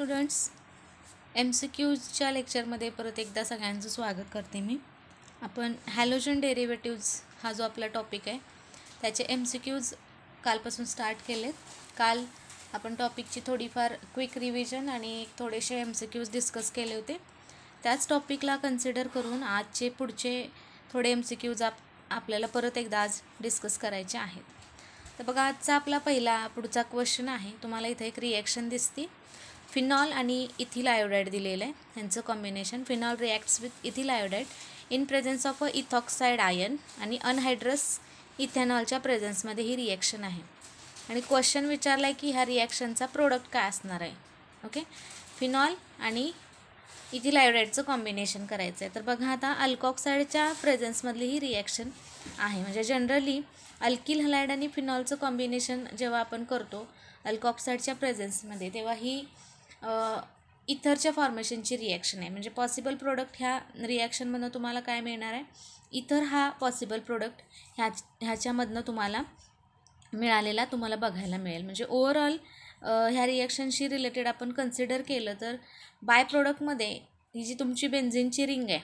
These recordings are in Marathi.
स्टुडंट्स एम सी क्यूजच्या लेक्चरमध्ये परत एकदा सगळ्यांचं स्वागत करते मी आपण हॅलोजन डेरिवेटिव्ज हा जो आपला टॉपिक आहे त्याचे एम सी क्यूज कालपासून स्टार्ट केलेत काल आपण टॉपिकची थोडीफार क्विक रिव्हिजन आणि थोडेसे एम सी क्यूज डिस्कस केले होते त्याच टॉपिकला कन्सिडर करून आजचे पुढचे थोडे एम सी क्यूज आप आपल्याला परत एकदा आज डिस्कस करायचे आहेत तर बघा आजचा आपला पहिला पुढचा क्वेश्चन आहे तुम्हाला इथे एक रिॲक्शन दिसते फिनॉल आणि इथिल आयोडाईड दिलेलं आहे ह्यांचं combination phenol reacts with ethyl iodide in presence of a ethoxide ion आणि अनहायड्रस इथेनॉलच्या प्रेझेन्समध्ये ही रिॲक्शन आहे आणि क्वेश्चन विचारला आहे की ह्या रिॲक्शनचा प्रोडक्ट काय असणार आहे ओके फिनॉल आणि इथिल आयोडाईडचं कॉम्बिनेशन करायचं आहे तर बघा आता अल्कॉक्साईडच्या प्रेझेन्समधली ही रिॲक्शन आहे म्हणजे जनरली अल्किल हलाईड आणि फिनॉलचं कॉम्बिनेशन जेव्हा आपण करतो अल्कॉक्साईडच्या प्रेझेन्समध्ये तेव्हा ही इथरच्या फॉर्मेशनची रिॲक्शन आहे म्हणजे पॉसिबल प्रोडक्ट ह्या रिॲक्शनमधनं तुम्हाला काय मिळणार आहे इथर हा पॉसिबल प्रोडक्ट ह्या ह्याच्यामधनं तुम्हाला मिळालेला तुम्हाला बघायला मिळेल म्हणजे ओवरऑल ह्या रिॲक्शनशी रिलेटेड आपण कन्सिडर केलं तर बाय प्रोडक्टमध्ये ही जी तुमची बेन्झिनची रिंग आहे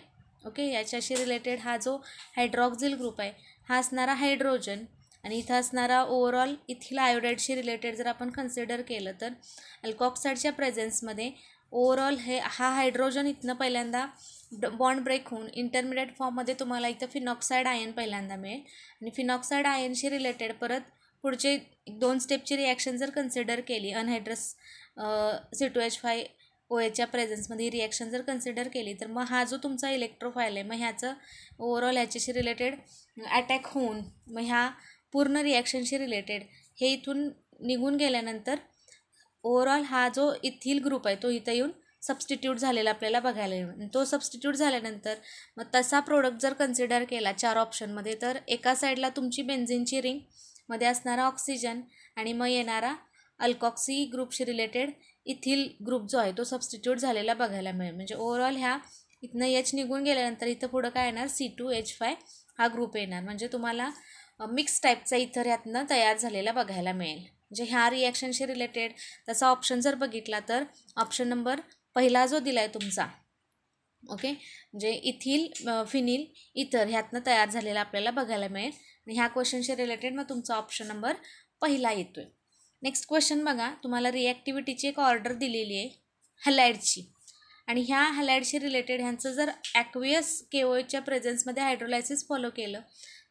ओके याच्याशी रिलेटेड हा जो हायड्रॉक्झिल ग्रुप आहे हा असणारा हायड्रोजन आणि इथं असणारा ओवरऑल इथील आयोडाईडशी रिलेटेड जर आपण कन्सिडर केलं तर अल्कॉक्साईडच्या प्रेझेन्समध्ये ओवरऑल हे हा हायड्रोजन इथनं पहिल्यांदा बॉन्ड ब्रेक होऊन इंटरमिडिएट फॉर्ममध्ये तुम्हाला इथं फिनॉक्साईड आयन पहिल्यांदा मिळेल आणि फिनॉक्साईड आयनशी रिलेटेड परत पुढचे दोन स्टेपची रिॲक्शन जर कन्सिडर केली anhydrous C two H five O एच्या प्रेझेन्समध्ये रिॲक्शन जर कन्सिडर केली तर मग हा जो तुमचा इलेक्ट्रोफाईल आहे मग ह्याचं ओवरऑल ह्याच्याशी रिलेटेड अटॅक होऊन मग ह्या पूर्ण रिॲक्शनशी रिलेटेड हे इथून निघून गेल्यानंतर ओवरऑल हा जो इथील ग्रुप आहे तो इथं येऊन सबस्टिट्यूट झालेला आपल्याला बघायला तो सबस्टिट्यूट झाल्यानंतर मग तसा प्रोडक्ट जर कन्सिडर केला चार ऑप्शनमध्ये तर एका साईडला तुमची बेन्झिनची रिंग मध्ये असणारा ऑक्सिजन आणि मग येणारा अल्कॉक्सी ग्रुपशी रिलेटेड इथील ग्रुप जो आहे तो सबस्टिट्यूट झालेला बघायला मिळेल म्हणजे ओवरऑल ह्या इथनं एच निघून गेल्यानंतर इथं पुढं काय येणार सी टू एच फाय हा ग्रुप येणार म्हणजे तुम्हाला मिक्स टाईपचा इथर यातनं तयार झालेला बघायला मिळेल म्हणजे ह्या रिॲक्शनशी रिलेटेड तसा ऑप्शन जर बघितला तर ऑप्शन नंबर पहिला जो दिला आहे तुमचा ओके म्हणजे इथिल फिनिल इतर ह्यातनं तयार झालेला आपल्याला बघायला मिळेल आणि ह्या क्वेश्चनशी रिलेटेड मग तुमचा ऑप्शन नंबर पहिला येतो आहे नेक्स्ट क्वेश्चन बघा तुम्हाला रिॲक्टिव्हिटीची एक ऑर्डर दिलेली आहे हलॅडची आणि ह्या हलायडशी रिलेटेड ह्यांचं जर ॲक्वियस केओच्या प्रेझेन्समध्ये हायड्रोलायसिस फॉलो केलं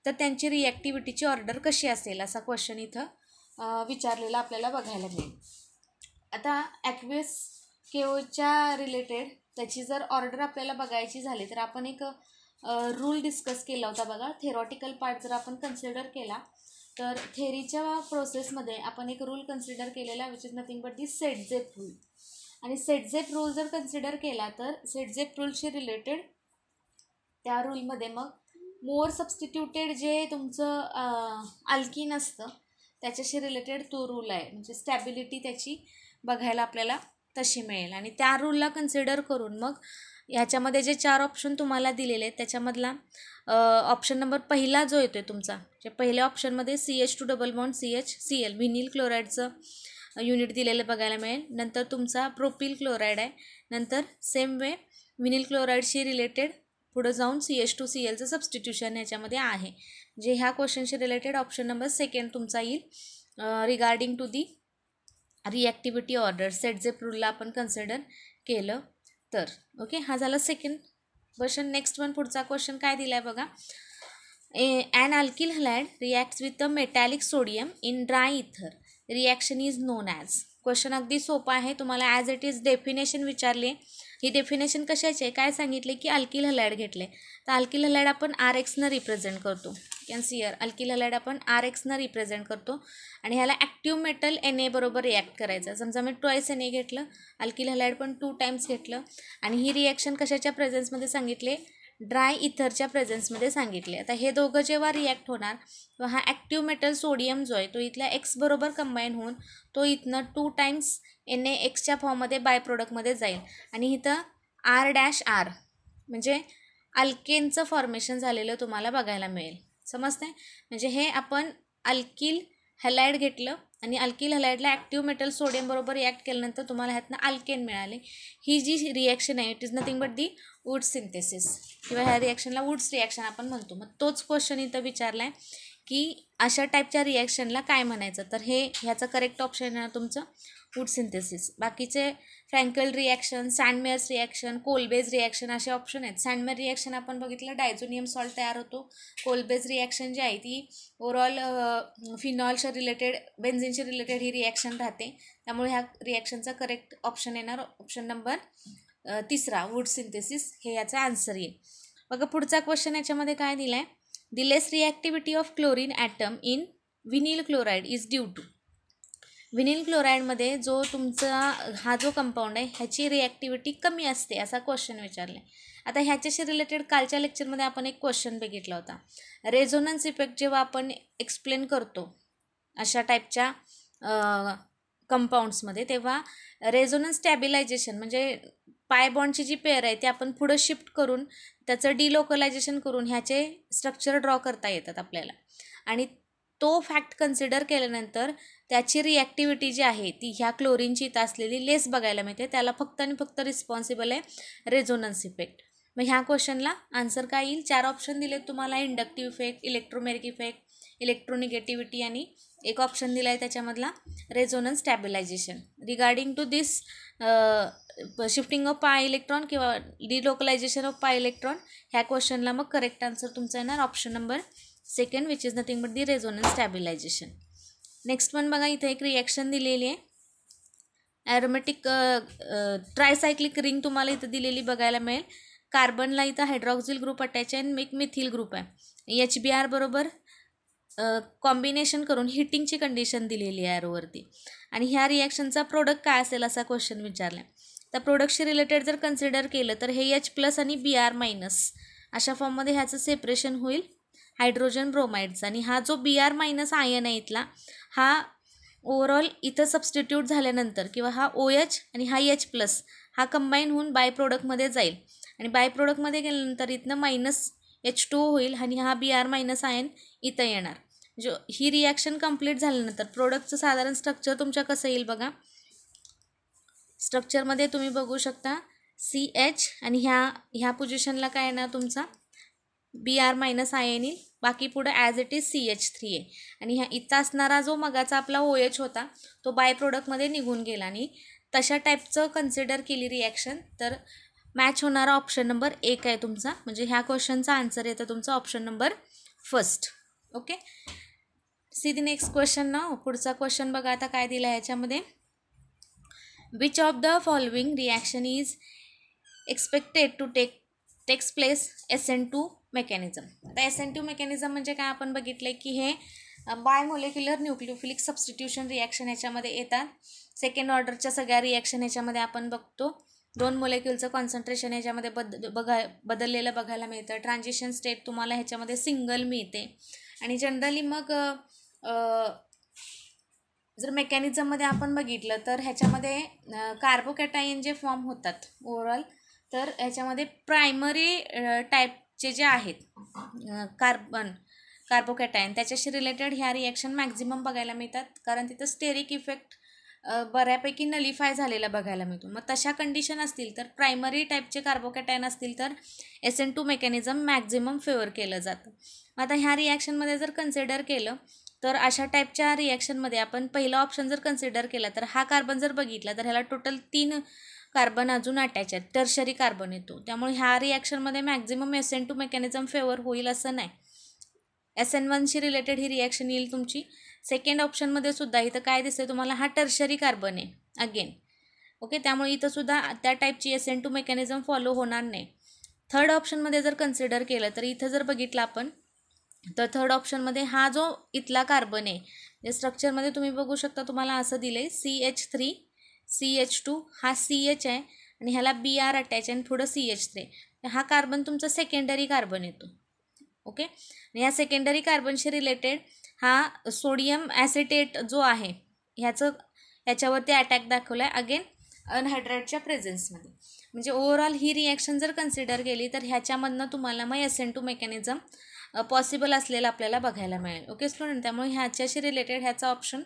तर त्यांची रिॲक्टिव्हिटीची ऑर्डर कशी असेल असा क्वेश्चन इथं विचारलेला आपल्याला बघायला मिळेल आता ॲक्वेस ओच्या रिलेटेड त्याची जर ऑर्डर आपल्याला बघायची झाली तर आपण एक रूल डिस्कस केला होता बघा थेरॉटिकल पार्ट जर आपण कन्सिडर केला तर थेरीच्या प्रोसेसमध्ये आपण एक रूल कन्सिडर केलेला which is nothing but the Saytzeff rule आणि सेट सेटझेप रूल जर कन्सिडर केला तर सेट सेटझेप रूलशी रिलेटेड त्या रूलमध्ये मग मोर सबस्टिट्यूटेड जे तुमचं आल्कीन असतं त्याच्याशी रिलेटेड तो रूल आहे म्हणजे स्टॅबिलिटी त्याची बघायला आपल्याला तशी मिळेल आणि त्या रूलला कन्सिडर करून मग ह्याच्यामध्ये जे चार ऑप्शन तुम्हाला दिलेले आहेत त्याच्यामधला ऑप्शन नंबर पहिला जो येतो आहे तुमचा जे म्हणजे पहिल्या ऑप्शनमध्ये C H two double bond C H C L vinyl क्लोराईडचं युनिट दिलेलं बघायला मिळेल नंतर तुमचा प्रोपिल क्लोराईड आहे नंतर सेम वे विनिल क्लोराईडशी रिलेटेड पुढं जाऊन सी एच टू सी एलचं सबस्टिट्यूशन ह्याच्यामध्ये आहे जे ह्या क्वेश्चनशी रिलेटेड ऑप्शन नंबर सेकंड तुमचा येईल regarding to the reactivity order सेट जे प्रूलला आपण कन्सिडर केलं तर ओके हा झाला सेकंड क्वेश्चन नेक्स्ट वन पुढचा क्वेश्चन काय दिला आहे बघा A an alkyl had reacts with the metallic sodium in dry ether reaction is known as question अगदी सोपा आहे तुम्हाला ॲज इट इज डेफिनेशन विचारले ही डेफिनेशन कशाची आहे काय सांगितले की अल्किल हलायड घेतले तर अल्किल हलायड आपण आर एक्सनं रिप्रेझेंट करतो कॅन सीयर अल्किल हलायड आपण आर एक्सनं रिप्रेझेंट करतो आणि ह्याला ॲक्टिव्ह मेटल एन ए बरोबर रिॲक्ट करायचं समजा मी ट्वाईस एन ए घेतलं अल्किल हलायड पण टू टाईम्स घेतलं आणि ही रिॲक्शन कशाच्या प्रेझेन्समध्ये सांगितले ड्राय इथरच्या प्रेझेन्समध्ये सांगितले आता हे दोघं जेव्हा रिॲक्ट होणार तेव्हा हा ॲक्टिव्ह मेटल सोडियम जो आहे तो इथल्या एक्सबरोबर कंबाईन होऊन तो इथनं टू टाईम्स एन ए एक्सच्या फॉर्ममध्ये बाय प्रोडक्टमध्ये जाईल आणि इथं आर डॅश आर म्हणजे अल्केनचं फॉर्मेशन झालेलं तुम्हाला बघायला मिळेल समजते म्हणजे हे आपण अल्किल हॅलाईड घेतलं आणि अल्किल हलाइडला ॲक्टिव्ह मेटल सोडियम बरोबर रिॲक्ट केल्यानंतर तुम्हाला ह्यातनं अल्केन मिळाले ही जी रिॲक्शन आहे it is nothing but the Wurtz synthesis किंवा ह्या रिॲक्शनला वूड्स रिॲक्शन आपण म्हणतो मग तोच क्वेश्चन इथं विचारला की अशा टाईपच्या रिॲक्शनला काय म्हणायचं तर हे ह्याचं करेक्ट ऑप्शन आहे तुमचं फूड सिंथेसिस बाकीचे फ्रँकल reaction Sandmeyer's reaction Kolbe's reaction असे ऑप्शन आहेत सँडमेअर रिॲक्शन आपण बघितलं डायझोनियम सॉल्ट तयार होतो कोलबेज रिॲक्शन जी आहे ती ओवरऑल फिनॉलच्या रिलेटेड बेन्झिनशी रिलेटेड ही रिॲक्शन राहते त्यामुळे ह्या रिॲक्शनचा करेक्ट ऑप्शन येणार ऑप्शन नंबर तिसरा वूड सिंथेसिस हे याचा आन्सर येईल बघा पुढचा क्वेश्चन याच्यामध्ये काय दिला आहे the less reactivity of chlorine atom in vinyl chloride is due to विनिल क्लोराईडमध्ये जो तुमचा हा जो कंपाऊंड आहे ह्याची रिॲक्टिव्हिटी कमी असते असा क्वेश्चन विचारला आता ह्याच्याशी रिलेटेड कालच्या लेक्चरमध्ये आपण एक क्वेश्चन बघितला होता रेझोनन्स इफेक्ट जेव्हा आपण एक्सप्लेन करतो अशा टाईपच्या कंपाऊंड्समध्ये तेव्हा रेझोनन्स स्टॅबिलायझेशन म्हणजे बॉन्डची जी पेअर आहे ती आपण पुढं शिफ्ट करून त्याचं डिलोकलायझेशन करून ह्याचे स्ट्रक्चर ड्रॉ करता येतात आपल्याला आणि तो फॅक्ट कन्सिडर केल्यानंतर त्याची रिॲक्टिव्हिटी जी आहे ती ह्या क्लोरीनची इथं असलेली लेस बघायला मिळते त्याला फक्त आणि फक्त रिस्पॉन्सिबल आहे रेझोनन्स इफेक्ट मग ह्या क्वेश्चनला आन्सर काय येईल चार ऑप्शन दिले तुम्हाला inductive effect electromeric effect electronegativity आणि एक ऑप्शन दिला आहे त्याच्यामधला resonance stabilization regarding to this shifting of pi electron किंवा डिलोकलायझेशन ऑफ पाय इलेक्ट्रॉन ह्या क्वेश्चनला मग करेक्ट आन्सर तुमचा येणार option number second which is nothing but the resonance stabilization next पण बघा इथे एक रिॲक्शन दिलेली आहे ॲरोमॅटिक ट्रायसायक्लिक रिंग तुम्हाला इथं दिलेली बघायला मिळेल कार्बनला इथं हायड्रॉक्झिल ग्रुप अटॅच आहे आणि एक मिथिल ग्रुप आहे एच बी आर बरोबर कॉम्बिनेशन करून हिटिंगची कंडिशन दिलेली आहे ॲरोवरती आणि ह्या रिॲक्शनचा प्रोडक्ट काय असेल असा क्वेश्चन विचारला आहे तर प्रोडक्टशी रिलेटेड जर कन्सिडर केलं तर हे एच प्लस आणि बी आर मायनस अशा फॉर्ममध्ये ह्याचं सेपरेशन होईल हायड्रोजन ब्रोमाइडचा आणि हा जो बी आर मायनस आयन आहे इथला हा ओव्हरऑल इथं सबस्टिट्यूट झाल्यानंतर किंवा हा ओ एच आणि हा एच प्लस हा कंबाईन होऊन बाय प्रोडक्टमध्ये जाईल आणि बाय प्रोडक्टमध्ये गेल्यानंतर इथनं मायनस एच टू होईल आणि हा बी आर मायनस आयन इथं येणार जो ही रिॲक्शन कंप्लीट झाल्यानंतर प्रोडक्टचं साधारण स्ट्रक्चर तुमच्या कसं येईल बघा स्ट्रक्चरमध्ये तुम्ही बघू शकता सी एच आणि ह्या ह्या पोझिशनला काय येणार तुमचा B R minus I N E बाकी पुढं as it is C H three आहे आणि ह्या इथं असणारा जो मगाचा आपला ओ एच होता तो बाय प्रोडक्टमध्ये निघून गेला आणि तशा टाईपचं कन्सिडर केली रिॲक्शन तर मॅच होणारा ऑप्शन नंबर एक आहे तुमचा म्हणजे ह्या क्वेश्चनचा आन्सर येतं तुमचा option number first okay see the next question ना पुढचा क्वेश्चन बघा आता काय दिला ह्याच्यामध्ये which of the following reaction is expected to take takes place S N two mechanism आता एस एन टू मेकॅनिझम म्हणजे काय आपण बघितलं आहे की हे bimolecular nucleophilic substitution reaction याच्यामध्ये येतात सेकंड ऑर्डरच्या सगळ्या रिॲक्शन याच्यामध्ये आपण बघतो दोन मोलेक्युलचं कॉन्सन्ट्रेशन याच्यामध्ये बद बघा बदललेलं बघायला मिळतं ट्रान्झिशन स्टेट तुम्हाला ह्याच्यामध्ये सिंगल मिळते आणि जनरली मग जर मेकॅनिझममध्ये आपण बघितलं तर ह्याच्यामध्ये कार्बोकॅटायन जे फॉर्म होतात ओव्हरऑल तर ह्याच्यामध्ये प्रायमरी टाईपचे जे आहेत कार्बन कार्बोकॅटायन त्याच्याशी रिलेटेड ह्या रिॲक्शन मॅक्झिमम बघायला मिळतात कारण तिथं स्टेरिक इफेक्ट बऱ्यापैकी नलिफाय झालेला बघायला मिळतो मग तशा कंडिशन असतील तर प्रायमरी टाईपचे कार्बोकॅटायन असतील तर S N two mechanism maximum favour केलं जातं आता ह्या रिॲक्शनमध्ये जर कन्सिडर केलं तर अशा टाईपच्या रिॲक्शनमध्ये आपण पहिला ऑप्शन जर कन्सिडर केला तर हा कार्बन जर बघितला तर ह्याला टोटल तीन कार्बन अजून अटॅच आहेत टर्शरी कार्बन येतो त्यामुळे ह्या रिॲक्शनमध्ये maximum S N two mechanism favour होईल असं नाही एस एन वनशी रिलेटेड ही रिॲक्शन येईल तुमची सेकंड ऑप्शनमध्ये सुद्धा इथं काय दिसतं तुम्हाला हा टर्शरी कार्बन आहे अगेन ओके त्यामुळे इथं सुद्धा त्या टाईपची S N two mechanism follow होणार नाही थर्ड ऑप्शनमध्ये जर कन्सिडर केलं तर इथं जर बघितलं आपण तर थर्ड ऑप्शनमध्ये हा जो इथला कार्बन आहे या स्ट्रक्चरमध्ये तुम्ही बघू शकता तुम्हाला असं दिलं आहे C H three C H two हा सी एच आहे आणि ह्याला बी आर अटॅच आणि थोडं सी एच थ्री हा कार्बन तुमचा सेकेंडरी कार्बन येतो ओके आणि ह्या सेकंडरी कार्बनशी रिलेटेड हा सोडियम ॲसिटेट जो आहे ह्याचं ह्याच्यावरती अटॅक दाखवला आहे अगेन अनहायड्रेटच्या प्रेझेन्समध्ये म्हणजे ओवरऑल ही रिॲक्शन जर कन्सिडर केली तर ह्याच्यामधनं तुम्हाला मग S N two mechanism possible असलेलं आपल्याला बघायला मिळेल ओके स्टुडंट त्यामुळे ह्याच्याशी रिलेटेड ह्याचा ऑप्शन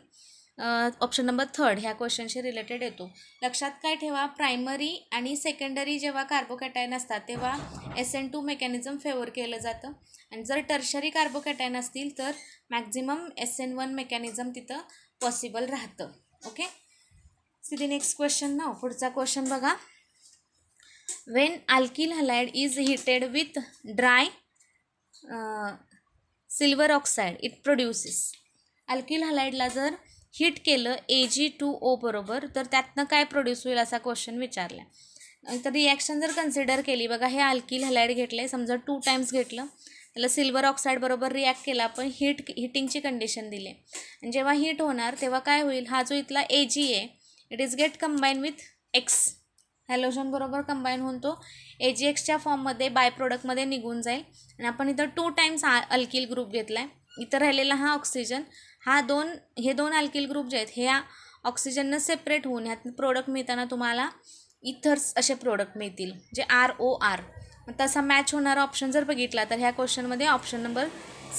ऑप्शन नंबर थर्ड ह्या क्वेश्चनशी रिलेटेड येतो लक्षात काय ठेवा प्रायमरी आणि सेकंडरी जेव्हा कार्बोकॅटायन असतात तेव्हा S N two mechanism favour केलं जातं आणि जर टर्शरी कार्बोकॅटायन असतील तर maximum S N one mechanism तिथं पॉसिबल राहतं ओके सिधी नेक्स्ट क्वेश्चन ना पुढचा क्वेश्चन बघा when alkyl halide is heated with dry silver oxide it produces alkyl हलाईडला जर हिट केलं ए जी टू ओ बरोबर तर त्यातनं काय प्रोड्यूस होईल असा क्वेश्चन विचारला तर रिॲक्शन जर कन्सिडर केली बघा हे अल्किल हलाईड घेतलं आहे समजा टू टाइम्स घेतलं त्याला सिल्वर ऑक्साईड बरोबर रिॲक्ट केला पण हीट हिटिंगची कंडिशन दिली आणि जेव्हा हिट होणार तेव्हा काय होईल हा जो इथला ए जी आहे it is get combine with X बरोबर कंबाईन होऊन तो ए जी एक्सच्या फॉर्ममध्ये बाय प्रोडक्टमध्ये निघून जाईल आणि आपण इथं टू टाईम्स आ अल्किल ग्रुप घेतला आहे इथं राहिलेला हा ऑक्सिजन हा दोन हे दोन अल्किल ग्रुप जे आहेत हे ह्या ऑक्सिजननं सेपरेट होऊन ह्यात प्रोडक्ट मिळताना तुम्हाला इथर्स असे प्रोडक्ट मिळतील जे आर ओ आर तसा मॅच होणारा ऑप्शन जर बघितला तर ह्या क्वेश्चनमध्ये ऑप्शन नंबर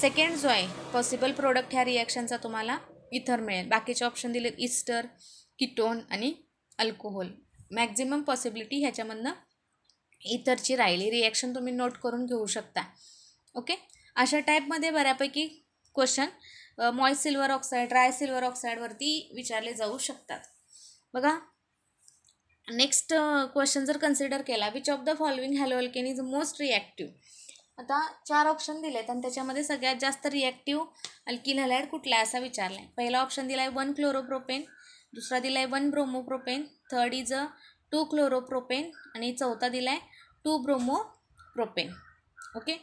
सेकंड जो आहे पॉसिबल प्रोडक्ट ह्या रिॲक्शनचा तुम्हाला इथर मिळेल बाकीचे ऑप्शन दिलेत इस्टर किटोन आणि अल्कोहोल मॅक्झिमम पॉसिबिलिटी ह्याच्यामधनं इतरची राहिली रिॲक्शन तुम्ही नोट करून घेऊ शकता ओके अशा टाईपमध्ये बऱ्यापैकी क्वेश्चन मॉई सिल्वर ऑक्साईड ड्राय सिल्वर ऑक्साईडवरती विचारले जाऊ शकतात बघा नेक्स्ट क्वेश्चन जर कन्सिडर केला which of the following haloalkane is most reactive आता चार ऑप्शन दिले आहेत आणि त्याच्यामध्ये सगळ्यात जास्त रिॲक्टिव्ह अल्किल हॅलाइड कुठला असा विचारला आहे पहिला ऑप्शन दिला आहे वन क्लोरोप्रोपेन दुसरा दिला आहे one bromopropane third is a two chloropropane आणि चौथा दिला आहे टू ब्रोमोप्रोपेन ओके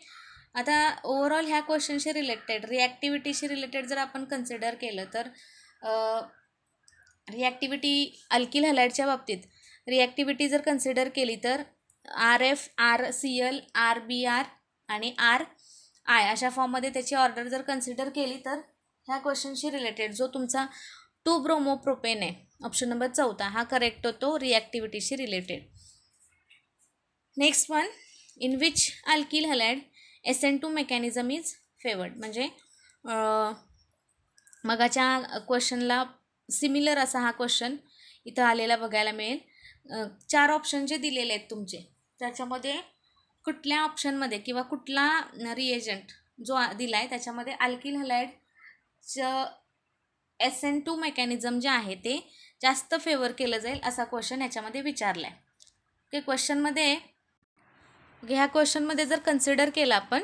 आता ओवरऑल ह्या क्वेश्चनशी रिलेटेड रिॲक्टिव्हिटीशी रिलेटेड जर आपण कन्सिडर केलं तर रिॲक्टिव्हिटी अल्किल हलाईडच्या बाबतीत रिॲक्टिव्हिटी जर कन्सिडर केली तर R F R C L R B R आणि आर आय अशा फॉर्ममध्ये त्याची ऑर्डर जर कन्सिडर केली तर ह्या क्वेश्चनशी रिलेटेड जो तुमचा टू ब्रोमो प्रोपेन आहे ऑप्शन नंबर चौथा हा करेक्ट होतो रिॲक्टिव्हिटीशी related next one in which alkyl halide S N two mechanism is favoured म्हणजे मगाच्या क्वेश्चनला सिमिलर असा हा क्वेश्चन इथं आलेला बघायला मिळेल चार ऑप्शन जे दिलेले आहेत तुमचे त्याच्यामध्ये कुठल्या ऑप्शनमध्ये किंवा कुठला रिएजंट जो दिला आहे त्याच्यामध्ये अल्किल हलायडचं एस एन टू मेकॅनिझम जे आहे ते जास्त फेवर केलं जाईल असा क्वेश्चन याच्यामध्ये विचारला आहे ओके क्वेश्चनमध्ये ह्या क्वेश्चनमध्ये जर कन्सिडर केलं आपण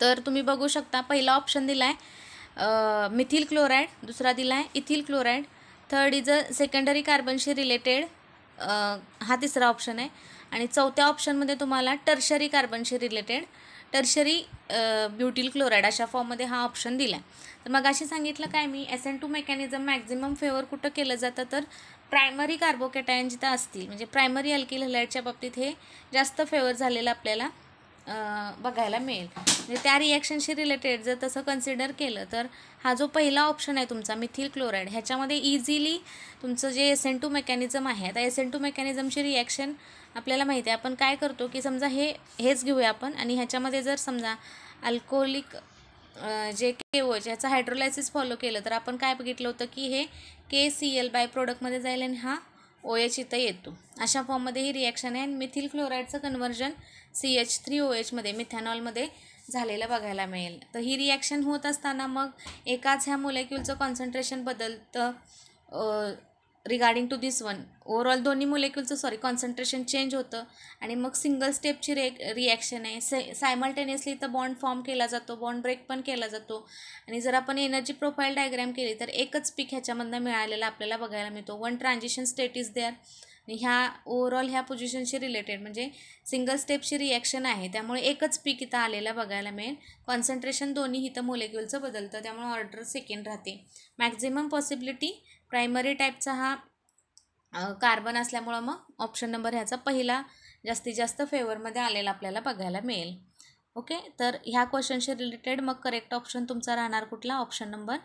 तर तुम्ही बघू शकता पहिला ऑप्शन दिला आहे मिथिल क्लोराईड दुसरा दिला आहे ethyl chloride third is a secondary कार्बनशी रिलेटेड हा तिसरा ऑप्शन आहे आणि चौथ्या ऑप्शनमध्ये तुम्हाला टर्शरी कार्बनशी रिलेटेड टर्शरी ब्युटील क्लोराईड अशा फॉर्ममध्ये हा ऑप्शन दिला आहे तर मग अशी सांगितलं काय मी S N two mechanism maximum favour कुठं केलं जातं तर प्रायमरी कार्बोकेटायन जिथं असतील म्हणजे प्रायमरी अल्किल हलाईडच्या बाबतीत हे जास्त फेवर झालेलं आपल्याला बघायला मिळेल म्हणजे त्या रिॲक्शनशी रिलेटेड जर तसं कन्सिडर केलं तर हा जो पहिला ऑप्शन आहे तुमचा मिथिल क्लोराईड ह्याच्यामध्ये इझिली तुमचं जे एस एन टू मेकॅनिझम आहे आता एस एन टू मेकॅनिझमची रिॲक्शन आपल्याला माहिती आहे आपण काय करतो की समजा हे हेच घेऊया आपण आणि ह्याच्यामध्ये जर समजा अल्कोहोलिक जे के ओ एच याचा हायड्रोलायसिस फॉलो केलं तर आपण काय बघितलं होतं की हे के सी एल बाय प्रोडक्टमध्ये जाईल आणि हा ओ एच इथं येतो अशा फॉर्ममध्ये ही रिॲक्शन आहे आणि मिथिल क्लोराईडचं कन्व्हर्जन सी एच थ्री ओ एचमध्ये मिथॅनॉलमध्ये झालेलं बघायला मिळेल तर ही रिॲक्शन होत असताना मग एकाच ह्या मोलेक्युलचं कॉन्सन्ट्रेशन बदलतं regarding to this one overall दोन्ही मोलेक्युलचं सॉरी कॉन्सन्ट्रेशन चेंज होतं आणि मग सिंगल स्टेपची रे रिॲक्शन आहे से सायमल्टेनियसली तर बॉन्ड फॉर्म केला जातो बॉन्ड ब्रेक पण केला जातो आणि जर आपण एनर्जी प्रोफाईल डायग्रॅम केली तर एकच पीक ह्याच्यामधनं मिळालेला आपल्याला बघायला मिळतो one transition state is there आणि ह्या ओवरऑल ह्या पोझिशनशी रिलेटेड म्हणजे सिंगल स्टेपशी रिॲक्शन आहे त्यामुळे एकच पीक इथं आलेला बघायला मिळेल कॉन्सन्ट्रेशन दोन्ही इथं मोलेक्युलचं बदलतं त्यामुळे ऑर्डर सेकंड राहते मॅक्झिमम पॉसिबिलिटी प्रायमरी टाईपचा हा कार्बन असल्यामुळं मग ऑप्शन नंबर ह्याचा पहिला जास्तीत जास्त फेवरमध्ये आलेला आपल्याला बघायला मिळेल ओके तर ह्या क्वेश्चनशी रिलेटेड मग करेक्ट ऑप्शन तुमचा राहणार कुठला ऑप्शन नंबर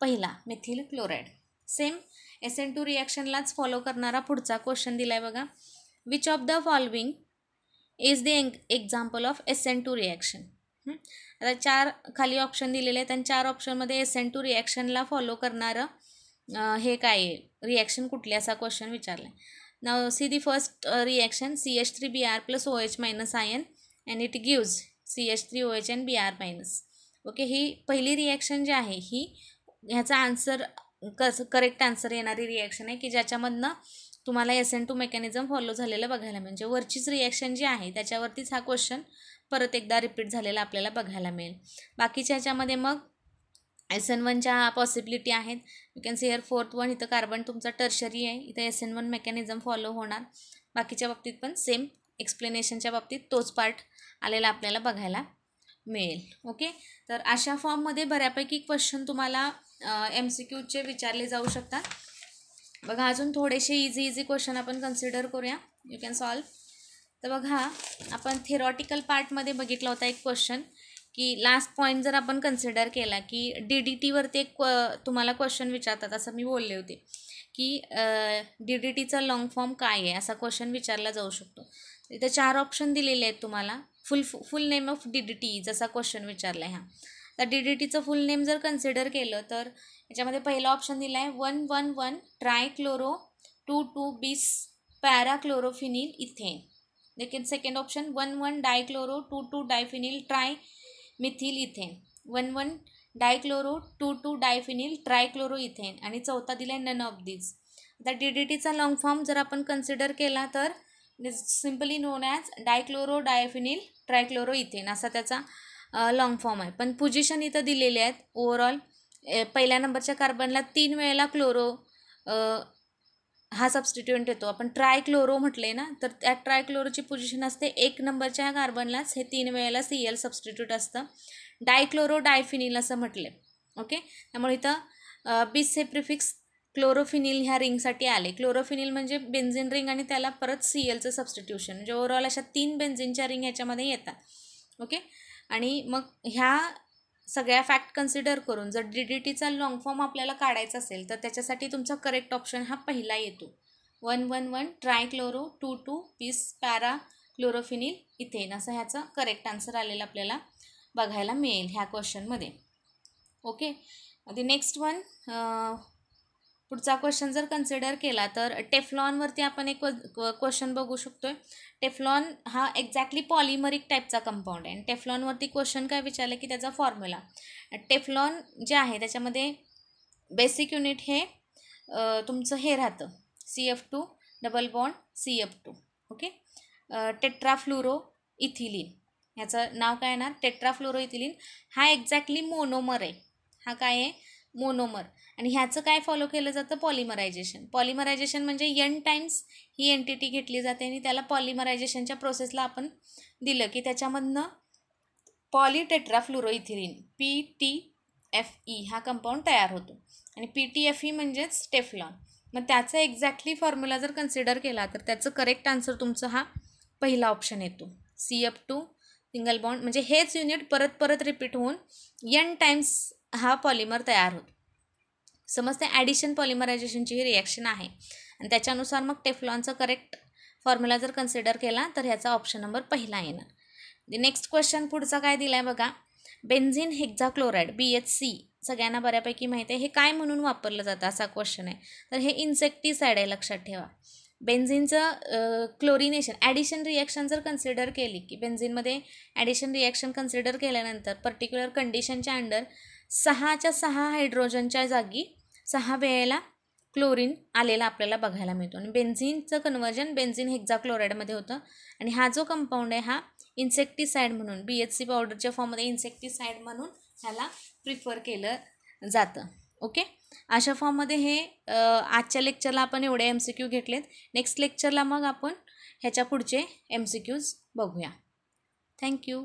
पहिला methyl chloride same S N two रिॲक्शनलाच फॉलो करणारा पुढचा क्वेश्चन दिला आहे बघा which of the following is the example of S N two reaction आता चार खाली ऑप्शन दिलेले आहेत आणि चार ऑप्शनमध्ये एस एन टू रिॲक्शनला फॉलो करणारं हे काय रिॲक्शन कुठली असा क्वेश्चन विचारला नाव see the first reaction C H three B R plus O H minus N and it gives C H three O H and B R minus okay ही पहिली रिॲक्शन जी आहे ही ह्याचा आन्सर कस करेक्ट आन्सर येणारी रिॲक्शन आहे की ज्याच्यामधनं तुम्हाला S N two mechanism follow झालेलं बघायला म्हणजे वरचीच रिॲक्शन जी आहे त्याच्यावरतीच हा क्वेश्चन परत एकदा रिपीट झालेला आपल्याला बघायला मिळेल बाकीच्या ह्याच्यामध्ये मग एस एन वनच्या पॉसिबिलिटी आहेत you can see here fourth one इथं कार्बन तुमचा टर्शरी आहे इथं S N one mechanism follow होणार बाकीच्या बाबतीत पण सेम एक्सप्लेनेशनच्या बाबतीत तोच पार्ट आलेला आपल्याला बघायला मिळेल ओके तर अशा फॉर्ममध्ये बऱ्यापैकी क्वेश्चन तुम्हाला एम सी क्यूचे विचारले जाऊ शकतात बघा अजून थोडेसे इझी इझी क्वेश्चन आपण कन्सिडर करूया यू कॅन सॉल्व तर बघा आपण थेरॉटिकल पार्टमध्ये बघितला होता एक क्वेश्चन की लास्ट पॉईंट जर आपण कन्सिडर केला की डी डी टीवरती एक तुम्हाला क्वेश्चन विचारतात असं मी बोलले होते की डी डी टीचा लॉंग फॉर्म काय आहे असा क्वेश्चन विचारला जाऊ शकतो इथं चार ऑप्शन दिलेले आहेत तुम्हाला full full name of D D T जसा क्वेश्चन विचारला आहे हा तर डी डी टीचं फुल नेम जर कन्सिडर केलं तर याच्यामध्ये पहिला ऑप्शन दिला आहे one one one trichloro two two bis parachlorophenyl ethane देखील second option one one dichloro two two diphenyl trimethyl ethane one one dichloro two two diphenyl trichloro ethane आणि चौथा दिला आहे नन ऑफ दिस आता डी डी टीचा लॉंग फॉर्म जर आपण कन्सिडर केला तर simply known as dichloro diphenyl trichloro ethane असा त्याचा लॉंग फॉर्म आहे पण पोजिशन इथं दिलेले आहेत ओवरऑल पहिल्या नंबरच्या कार्बनला तीन वेळेला क्लोरो हा सबस्टिट्युएंट येतो आपण ट्रायक्लोरो म्हटले ना तर त्या ट्रायक्लोरोची पोझिशन असते एक नंबरच्या कार्बनलाच हे तीन वेळेला सी एल सबस्टिट्यूट असतं डायक्लोरो डायफिनिल असं म्हटले ओके त्यामुळे इथं बीस हे प्रिफिक्स क्लोरोफिनिल ह्या रिंगसाठी आले क्लोरोफिनिल म्हणजे बेन्झिन रिंग आणि त्याला परत सी एलचं सबस्टिट्यूशन म्हणजे ओव्हरऑल अशा तीन बेन्झिनच्या रिंग ह्याच्यामध्ये येतात ओके आणि मग ह्या सगळ्या फॅक्ट कन्सिडर करून जर डी डी टीचा लाँग फॉर्म आपल्याला काढायचा असेल तर त्याच्यासाठी तुमचा करेक्ट ऑप्शन हा पहिला येतो one one one trichloro two two bis para chlorophenyl ethane असं ह्याचं करेक्ट आन्सर आलेला आपल्याला बघायला मिळेल ह्या क्वेश्चनमध्ये ओके आधी नेक्स्ट वन पुढचा क्वेश्चन जर कन्सिडर केला तर टेफ्लॉनवरती आपण एक क्वेश्चन बघू शकतो टेफ्लॉन हा एक्झॅक्टली पॉलिमरिक टाईपचा कंपाऊंड आहे आणि टेफ्लॉनवरती क्वेश्चन काय विचारलं की त्याचा फॉर्म्युला टेफ्लॉन जे आहे त्याच्यामध्ये बेसिक युनिट हे तुमचं हे राहतं C F two double bond C F two okay tetrafluoro ethylene ह्याचं नाव काय येणार टेट्राफ्लोरो इथिलीन हा एक्झॅक्टली मोनोमर आहे हा काय आहे मोनोमर आणि ह्याचं काय फॉलो केलं जातं पॉलिमरायझेशन पॉलिमरायझेशन म्हणजे यन टाइम्स ही एंटिटी घेतली जाते आणि त्याला पॉलिमरायझेशनच्या प्रोसेसला आपण दिलं की त्याच्यामधनं polytetrafluoroethylene P T F E हा कंपाऊंड तयार होतो आणि पी टी एफ ई म्हणजेच टेफलॉन मग त्याचा एक्झॅक्टली फॉर्म्युला जर कन्सिडर केला तर त्याचं करेक्ट आन्सर तुमचा हा पहिला ऑप्शन येतो C F two single bond म्हणजे हेच युनिट परत परत रिपीट होऊन यन टाइम्स हा पॉलिमर तयार होतो समजते ॲडिशन पॉलिमरायझेशनची ही रिॲक्शन आहे आणि त्याच्यानुसार मग टेफलॉनचा करेक्ट फॉर्म्युला जर कन्सिडर केला तर ह्याचा ऑप्शन नंबर पहिला येणार नेक्स्ट क्वेश्चन पुढचा काय दिला आहे बघा benzene hexachloride B H C सगळ्यांना बऱ्यापैकी माहिती आहे हे काय म्हणून वापरलं जातं असा क्वेश्चन आहे तर हे इन्सेक्टिसाईड आहे लक्षात ठेवा बेन्झिनचं क्लोरिनेशन ॲडिशन रिॲक्शन जर कन्सिडर केली की बेन्झिनमध्ये ॲडिशन रिॲक्शन कन्सिडर केल्यानंतर पर्टिक्युलर कंडिशनच्या अंडर सहाच्या सहा हायड्रोजनच्या जागी सहा वेळेला क्लोरीन आलेला आपल्याला बघायला मिळतो आणि बेन्झिनचं कन्वर्जन बेन्झिन हेक्झा क्लोराईडमध्ये होतं आणि हा जो कंपाऊंड आहे हा इन्सेक्टिसाईड म्हणून बी एच सी पावडरच्या फॉर्ममध्ये इन्सेक्टिसाईड म्हणून ह्याला प्रिफर केलं जातं ओके अशा फॉर्ममध्ये हे आजच्या लेक्चरला आपण एवढे एम सी क्यू घेतलेत नेक्स्ट लेक्चरला मग आपण ह्याच्या पुढचे एम सी क्यूज बघूया थँक्यू